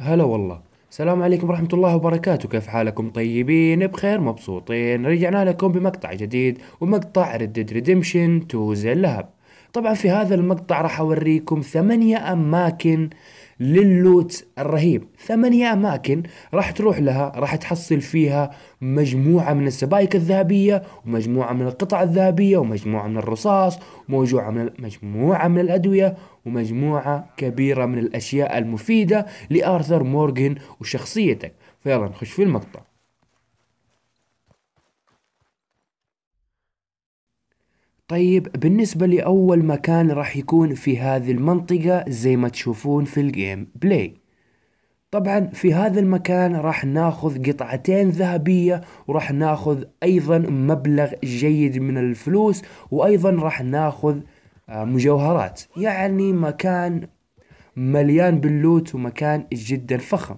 هلا والله السلام عليكم ورحمة الله وبركاته كيف حالكم طيبين بخير مبسوطين رجعنا لكم بمقطع جديد ومقطع Red Dead Redemption 2 زي اللهب طبعا في هذا المقطع راح اوريكم ثمانية اماكن للوت الرهيب ثمانية أماكن راح تروح لها راح تحصل فيها مجموعة من السبائك الذهبية ومجموعة من القطع الذهبية ومجموعة من الرصاص ومجموعة من, مجموعة من الأدوية ومجموعة كبيرة من الأشياء المفيدة لآرثر مورغن وشخصيتك فيلا نخش في المقطع طيب بالنسبة لأول مكان راح يكون في هذه المنطقة زي ما تشوفون في الجيم بلاي طبعا في هذا المكان راح ناخذ قطعتين ذهبية وراح ناخذ أيضا مبلغ جيد من الفلوس وأيضا راح ناخذ آه، مجوهرات يعني مكان مليان باللوت ومكان جدا فخم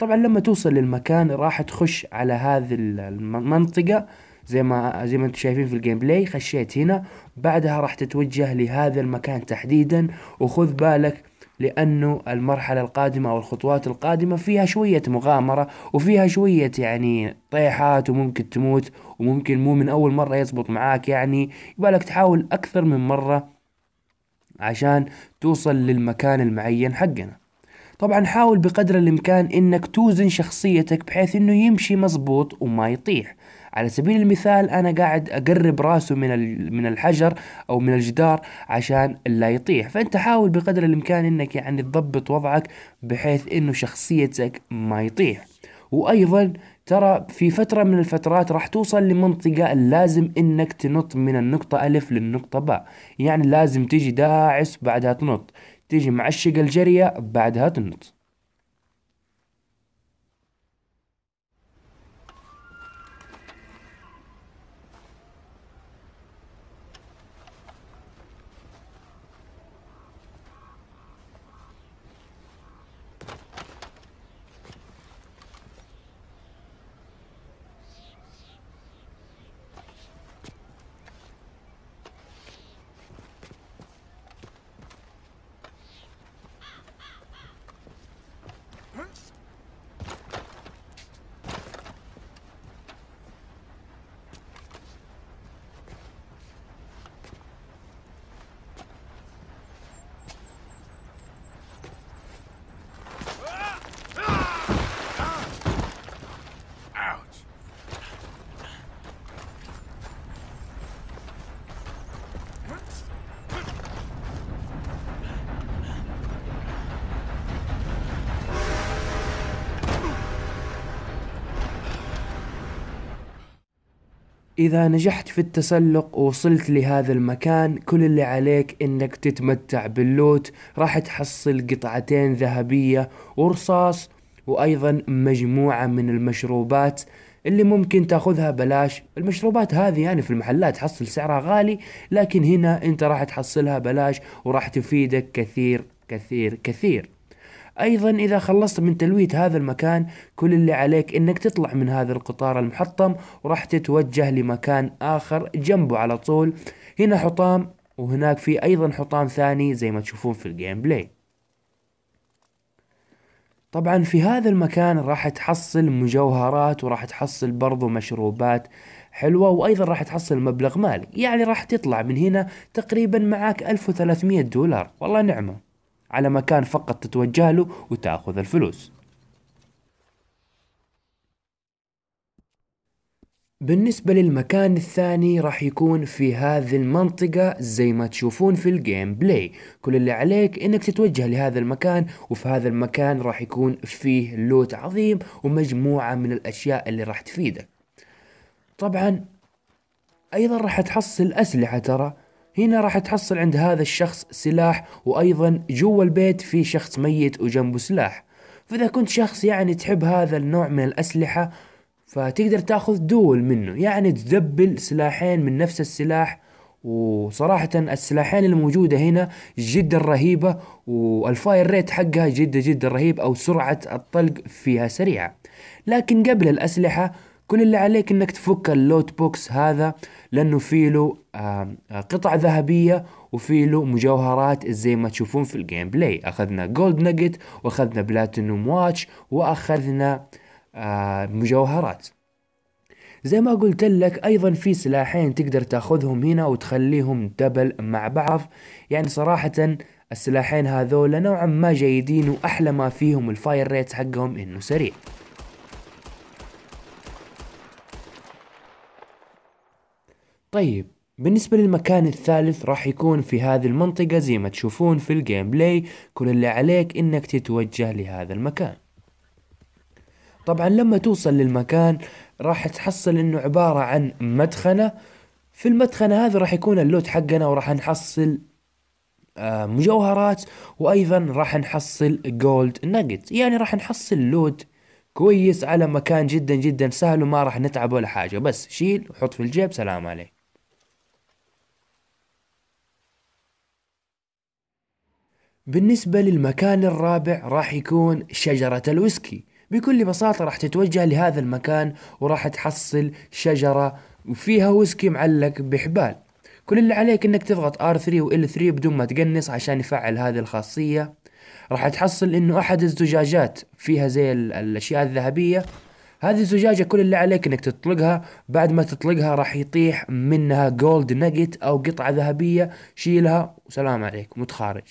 طبعا لما توصل للمكان راح تخش على هذه المنطقة زي ما زي ما انتم شايفين في الجيم بلاي خشيت هنا بعدها راح تتوجه لهذا المكان تحديدا وخذ بالك لأنه المرحلة القادمة أو الخطوات القادمة فيها شوية مغامرة وفيها شوية يعني طيحات وممكن تموت وممكن مو من أول مرة يزبط معاك يعني يبالك تحاول أكثر من مرة عشان توصل للمكان المعين حقنا طبعا حاول بقدر الإمكان إنك توزن شخصيتك بحيث إنه يمشي مزبوط وما يطيح على سبيل المثال انا قاعد اقرب راسه من من الحجر او من الجدار عشان لا يطيح فانت حاول بقدر الامكان انك يعني تضبط وضعك بحيث انه شخصيتك ما يطيح وايضا ترى في فترة من الفترات راح توصل لمنطقة لازم انك تنط من النقطة ألف للنقطة باء يعني لازم تيجي داعس بعدها تنط تيجي معشق الجرية بعدها تنط إذا نجحت في التسلق ووصلت لهذا المكان كل اللي عليك إنك تتمتع باللوت راح تحصل قطعتين ذهبية ورصاص وأيضا مجموعة من المشروبات اللي ممكن تاخذها بلاش المشروبات هذه يعني في المحلات تحصل سعرها غالي لكن هنا انت راح تحصلها بلاش وراح تفيدك كثير كثير كثير أيضا إذا خلصت من تلويت هذا المكان كل اللي عليك إنك تطلع من هذا القطار المحطم وراح تتوجه لمكان آخر جنبه على طول هنا حطام وهناك في أيضا حطام ثاني زي ما تشوفون في الجيم بلاي طبعا في هذا المكان راح تحصل مجوهرات وراح تحصل برضو مشروبات حلوة وأيضا راح تحصل مبلغ مالي يعني راح تطلع من هنا تقريبا معاك 1300 دولار والله نعمة على مكان فقط تتوجه له وتأخذ الفلوس بالنسبة للمكان الثاني راح يكون في هذه المنطقة زي ما تشوفون في الجيم بلاي كل اللي عليك انك تتوجه لهذا المكان وفي هذا المكان راح يكون فيه لوت عظيم ومجموعة من الاشياء اللي راح تفيدك طبعا ايضا راح تحصل اسلحة ترى هنا راح تحصل عند هذا الشخص سلاح وأيضا جوا البيت في شخص ميت وجنبه سلاح فإذا كنت شخص يعني تحب هذا النوع من الأسلحة فتقدر تاخذ دول منه يعني تدبل سلاحين من نفس السلاح وصراحة السلاحين الموجودة هنا جدا رهيبة والفاير ريت حقها جدا جدا رهيب أو سرعة الطلق فيها سريعة لكن قبل الأسلحة كل اللي عليك انك تفك اللوت بوكس هذا لانه في له آه، آه، قطع ذهبية وفي له مجوهرات زي ما تشوفون في الجيم بلاي اخذنا جولد نجت واخذنا بلاتينوم واتش واخذنا آه، مجوهرات زي ما قلت لك ايضا في سلاحين تقدر تاخذهم هنا وتخليهم دبل مع بعض يعني صراحة السلاحين هذول نوعا ما جيدين واحلى ما فيهم الفاير ريت حقهم انه سريع طيب بالنسبة للمكان الثالث راح يكون في هذه المنطقة زي ما تشوفون في الجيم بلاي كل اللي عليك انك تتوجه لهذا المكان طبعا لما توصل للمكان راح تحصل انه عبارة عن مدخنة في المدخنة هذا راح يكون اللوت حقنا وراح نحصل آه، مجوهرات وايضا راح نحصل جولد ناجت يعني راح نحصل لوت كويس على مكان جدا جدا سهل وما راح نتعب ولا حاجة بس شيل وحط في الجيب سلام عليك بالنسبة للمكان الرابع راح يكون شجرة الويسكي بكل بساطة راح تتوجه لهذا المكان وراح تحصل شجرة وفيها ويسكي معلق بحبال كل اللي عليك انك تضغط R3 و L3 بدون ما تقنص عشان يفعل هذه الخاصية راح تحصل انه احد الزجاجات فيها زي الاشياء الذهبية هذه الزجاجة كل اللي عليك انك تطلقها بعد ما تطلقها راح يطيح منها جولد نجت او قطعة ذهبية شيلها وسلام عليك متخارج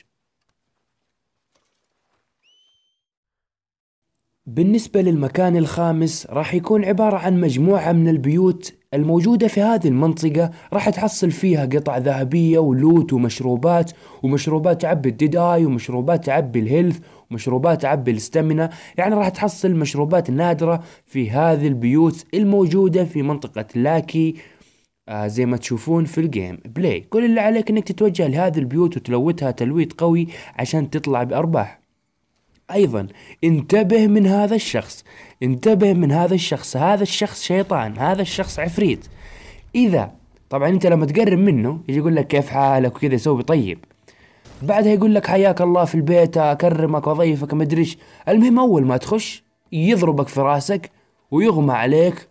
بالنسبة للمكان الخامس راح يكون عبارة عن مجموعة من البيوت الموجودة في هذه المنطقة راح تحصل فيها قطع ذهبية ولوت ومشروبات ومشروبات تعبي الديداي ومشروبات تعبي الهيلث ومشروبات تعبي الاستمنة يعني راح تحصل مشروبات نادرة في هذه البيوت الموجودة في منطقة لاكي آه زي ما تشوفون في الجيم بلاي كل اللي عليك انك تتوجه لهذه البيوت وتلوتها تلويت قوي عشان تطلع بأرباح أيضا انتبه من هذا الشخص انتبه من هذا الشخص هذا الشخص شيطان هذا الشخص عفريت إذا طبعا أنت لما تقرب منه يجي يقول لك كيف حالك وكذا يسوي طيب بعدها يقول لك حياك الله في البيت أكرمك وأضيفك مدريش المهم أول ما تخش يضربك في راسك ويغمى عليك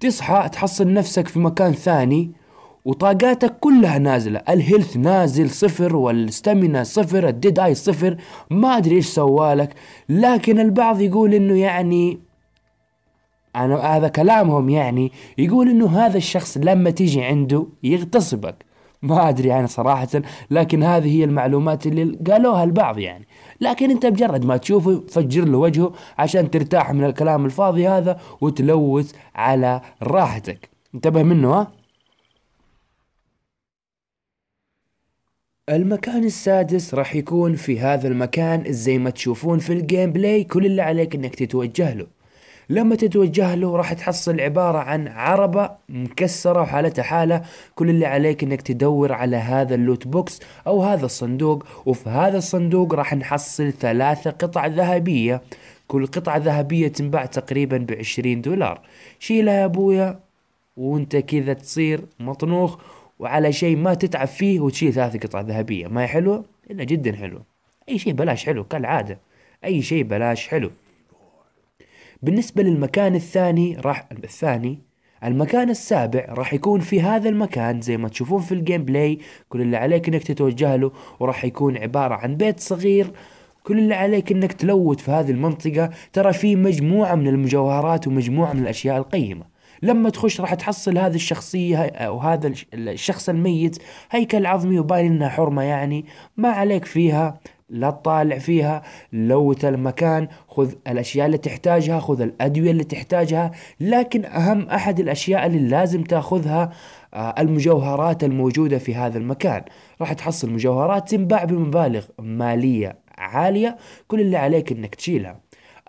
تصحى تحصل نفسك في مكان ثاني وطاقاتك كلها نازلة الهيلث نازل صفر والستامينا صفر الديد اي صفر ما ادري ايش سوالك لكن البعض يقول انه يعني أنا هذا كلامهم يعني يقول انه هذا الشخص لما تيجي عنده يغتصبك ما ادري يعني صراحة لكن هذه هي المعلومات اللي قالوها البعض يعني لكن انت مجرد ما تشوفه فجر له وجهه عشان ترتاح من الكلام الفاضي هذا وتلوث على راحتك انتبه منه ها المكان السادس راح يكون في هذا المكان زي ما تشوفون في الجيم بلاي كل اللي عليك انك تتوجه له لما تتوجه له راح تحصل عبارة عن عربة مكسرة وحالتها حالة كل اللي عليك انك تدور على هذا اللوت بوكس او هذا الصندوق وفي هذا الصندوق راح نحصل ثلاثة قطع ذهبية كل قطعة ذهبية تنباع تقريبا بعشرين دولار شيلها يا ابويا وانت كذا تصير مطنوخ وعلى شيء ما تتعب فيه وتشيل ثلاث قطع ذهبيه ما هي حلوه الا جدا حلوه اي شيء بلاش حلو كالعاده اي شيء بلاش حلو بالنسبه للمكان الثاني راح الثاني المكان السابع راح يكون في هذا المكان زي ما تشوفون في الجيم بلاي كل اللي عليك انك تتوجه له وراح يكون عبارة عن بيت صغير كل اللي عليك انك تلوت في هذه المنطقة ترى في مجموعة من المجوهرات ومجموعة من الاشياء القيمة لما تخش راح تحصل هذه الشخصية أو هذا الشخص الميت هيكل عظمي وباين إنها حرمة يعني ما عليك فيها لا تطالع فيها لوت المكان خذ الأشياء اللي تحتاجها خذ الأدوية اللي تحتاجها لكن أهم أحد الأشياء اللي لازم تأخذها آه، المجوهرات الموجودة في هذا المكان راح تحصل مجوهرات تنباع بمبالغ مالية عالية كل اللي عليك انك تشيلها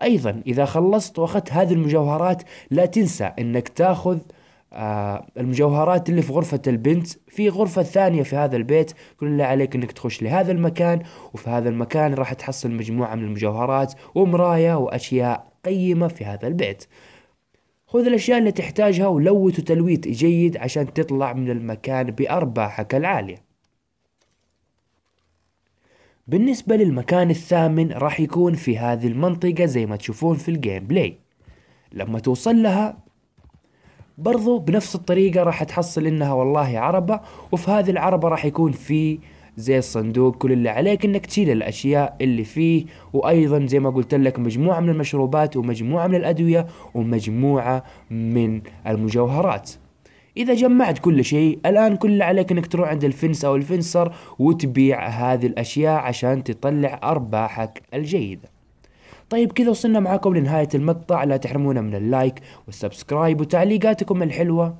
أيضا إذا خلصت وأخذت هذه المجوهرات لا تنسى أنك تأخذ آه المجوهرات اللي في غرفة البنت في غرفة ثانية في هذا البيت كل اللي عليك انك تخش لهذا المكان وفي هذا المكان راح تحصل مجموعة من المجوهرات ومراية وأشياء قيمة في هذا البيت خذ الأشياء اللي تحتاجها ولوت وتلويت جيد عشان تطلع من المكان بأرباحك العالية بالنسبة للمكان الثامن راح يكون في هذه المنطقة زي ما تشوفون في الجيم بلاي لما توصل لها برضو بنفس الطريقة راح تحصل انها والله عربة وفي هذه العربة راح يكون في زي الصندوق كل اللي عليك انك تشيل الاشياء اللي فيه وايضا زي ما قلت لك مجموعة من المشروبات ومجموعة من الادوية ومجموعة من المجوهرات إذا جمعت كل شيء الآن كل اللي عليك أنك تروح عند الفنس أو الفنسر وتبيع هذه الأشياء عشان تطلع أرباحك الجيدة طيب كذا وصلنا معاكم لنهاية المقطع لا تحرمونا من اللايك والسبسكرايب وتعليقاتكم الحلوة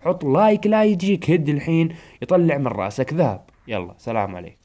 حط لايك لا يجيك هد الحين يطلع من راسك ذهب يلا سلام عليكم